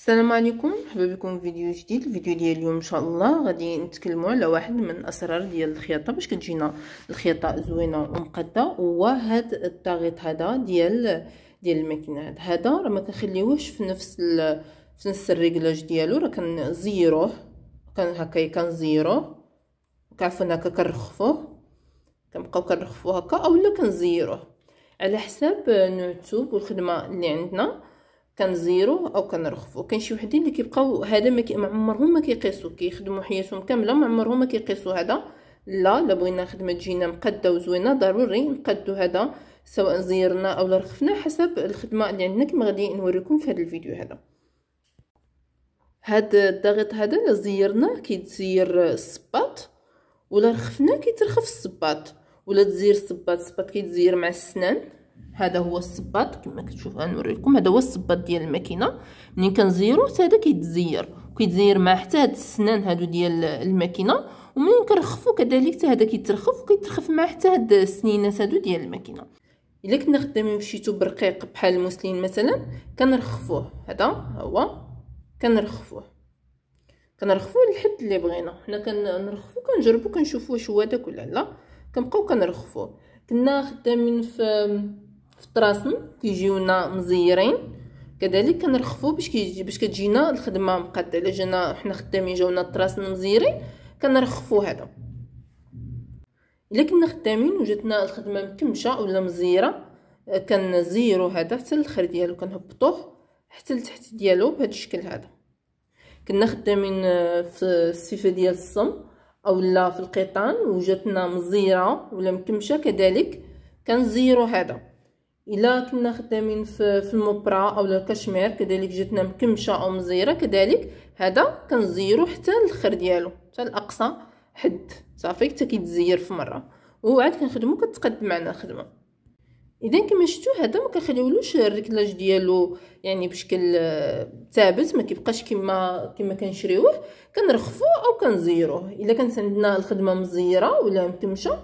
السلام عليكم مرحبا بكم في فيديو جديد الفيديو ديال اليوم ان شاء الله غادي نتكلموا على واحد من الاسرار ديال الخياطه باش كتجينا الخياطه زوينه ومقاده هو هاد الطاغيط هذا ديال ديال الماكينه هذا راه ما كنخليوهش في نفس في نفس الريغلاج ديالو راه كنزيروه كان هكا كنزيروه كعفوا هكا كنرخفوه كنبقاو كنرخفوه هكا اولا كنزيروه على حساب نوع والخدمه اللي عندنا كنزيروه او كنرخفو كاين شي وحدين اللي كيبقاو هذا ما معمرهم ما كيقيسو كيخدموا حياتهم كامله ما عمرهم ما كيقيسو هذا لا لا بغينا خدمه تجينا مقاده وزوينه ضروري نقادو هذا سواء زيرنا او رخفنا حسب الخدمه اللي عندنا كما غادي نوريكم في هذا الفيديو هذا هاد الضغط هذا لا زيرناه كيتزير الصباط ولا رخفناه كيترخف الصباط ولا تزير الصباط الصباط كيتزير مع السنان هذا هو الصباط كما كتشوفوا غنوريكم هذا هو الصباط ديال الماكينه منين كنزيرو حتى هذا كيتزير كيتزير مع حتى هاد السنان هادو ديال الماكينه ومنين كنرخفو كذلك حتى هذا كيترخف وكيترخف مع حتى هاد السنينات هادو ديال الماكينه الا كنا خدامين بشي برقيق بحال المسلين مثلا كنرخفوه هذا هو كنرخفوه كنرخفوه لحد اللي بغينا حنا كنرخفو كنجربو كنشوفو واش هو داك ولا لا كنبقاو كنرخفوه كنا خدامين في في الطراسن كيجيونا مزيرين كذلك كنرخفو باش كيجي باش كتجينا الخدمه مقاد الا جينا حنا خدامين جاونا الطراسن مزيرين كنرخفو هذا الا كنا خدامين وجاتنا الخدمه مكمشه ولا مزيره كنزيرو هذا حتى الاخر ديالو كنهبطوه حتى لتحت ديالو بهذا الشكل هذا كنا خدامين آه، في السيفه ديال الصم اولا في القيطان وجاتنا مزيره ولا مكمشه كذلك كنزيرو هذا الا كنا خدامين في المبرا اولا الكشمير كذلك جاتنا مكمشه او مزيره كذلك هذا كنزيرو حتى الاخر ديالو حتى الاقصى حد صافي حتى كيتزير في مره وعاد عاد كنخدمو كتقد معنا الخدمه اذا كما شفتوا هذا ما كنخليولوش الركلاج ديالو يعني بشكل ثابت ما كيبقاش كما كما كنشريوه كنرخفوه او كنزيروه الا كانت عندنا الخدمه مزيره ولا مكمشه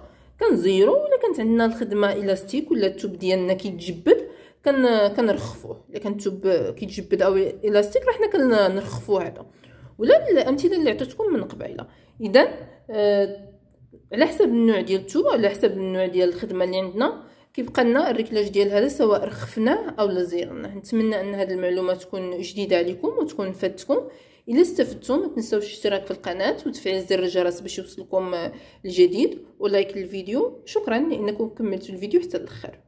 كنزيرو الا كانت عندنا الخدمه الاستيك ولا التوب ديالنا كيتجبد كن كنرخفوه الا كان التوب كيتجبد او الاستيك راه حنا كنرخفوه هذا ولا الامثله اللي عطيتكم من قبيله اذا آه على حسب النوع ديال التوب على حسب النوع ديال الخدمه اللي عندنا كيبقى لنا الركلاج ديال هذا سواء رخفناه او لا زيرناه نتمنى ان هذه المعلومه تكون جديده عليكم وتكون فادتكم الى استفدتم ما تنساوش الاشتراك في القناه وتفعيل زر الجرس باش يوصلكم الجديد ولايك للفيديو شكرا لانكم كملتوا الفيديو حتى الاخر